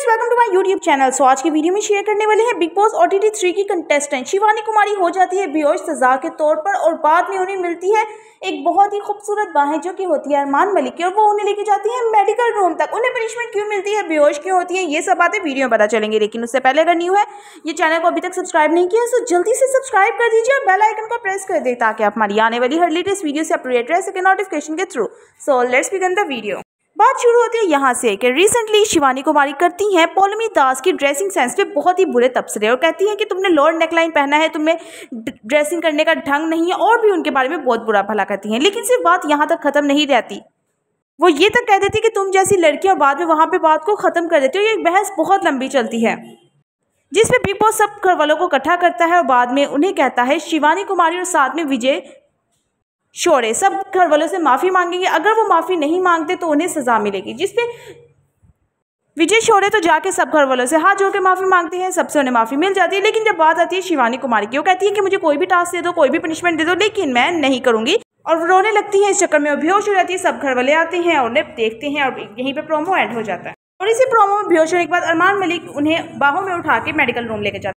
guys welcome to my YouTube channel so आज की video में शेयर करने वाले हैं Bigg Boss O T three की कंटेस्टेंट शिवानी कुमारी हो जाती है बियोश सजा के तौर पर और बाद में उन्हें मिलती है एक बहुत ही खूबसूरत बाहें जो कि होती है अरमान मलिक की और वो उन्हें लेके जाती है मेडिकल रूम तक उन्हें पनिशमेंट क्यों मिलती है बेहोश क्यों होती है ये सब बातें वीडियो में पता चलेंगे लेकिन उससे पहले अगर न्यू है ये चैनल को अभी तक सब्सक्राइब नहीं किया तो जल्दी से सब्सक्राइब कर दीजिए और बेल आइकन को प्रेस कर दे ताकि आप हमारी आने वाली हर लेटेस्ट वीडियो से अपडेट रह सके नोटिफिकेशन के through so let's begin the video बात शुरू होती है यहाँ से कि रिसेंटली शिवानी कुमारी करती हैं पौलमी दास की ड्रेसिंग सेंस पे बहुत ही बुरे तबसरे और कहती हैं कि तुमने लोअर नेकलाइन पहना है तुम्हें ड्रेसिंग करने का ढंग नहीं है और भी उनके बारे में बहुत बुरा भला कहती हैं लेकिन सिर्फ बात यहाँ तक ख़त्म नहीं रहती वो ये तक कह देती कि तुम जैसी लड़कियाँ बाद में वहाँ पर बात को ख़त्म कर देती हो ये बहस बहुत लंबी चलती है जिसमें बिग बॉस सब घर वालों को इकट्ठा करता है और बाद में उन्हें कहता है शिवानी कुमारी और साथ में विजय श्योर है सब घर वालों से माफ़ी मांगेंगे अगर वो माफ़ी नहीं मांगते तो उन्हें सज़ा मिलेगी जिसपे विजय शोरे तो जाके सब घर वालों से हाथ जोड़ के माफ़ी मांगते हैं सबसे उन्हें माफ़ी मिल जाती है लेकिन जब बात आती है शिवानी कुमारी की वो कहती है कि मुझे कोई भी टास्क दे दो कोई भी पनिशमेंट दे दो लेकिन मैं नहीं करूँगी और वो रोने लगती हैं इस चक्कर में बेहोश हो जाती है सब घर वाले आते हैं और उन्हें देखते हैं और यहीं पर प्रोमो एड हो जाता है और इसी प्रोमो में बेहोश होने के बाद अरमान मलिक उन्हें बाहों में उठा के मेडिकल रूम लेके जाते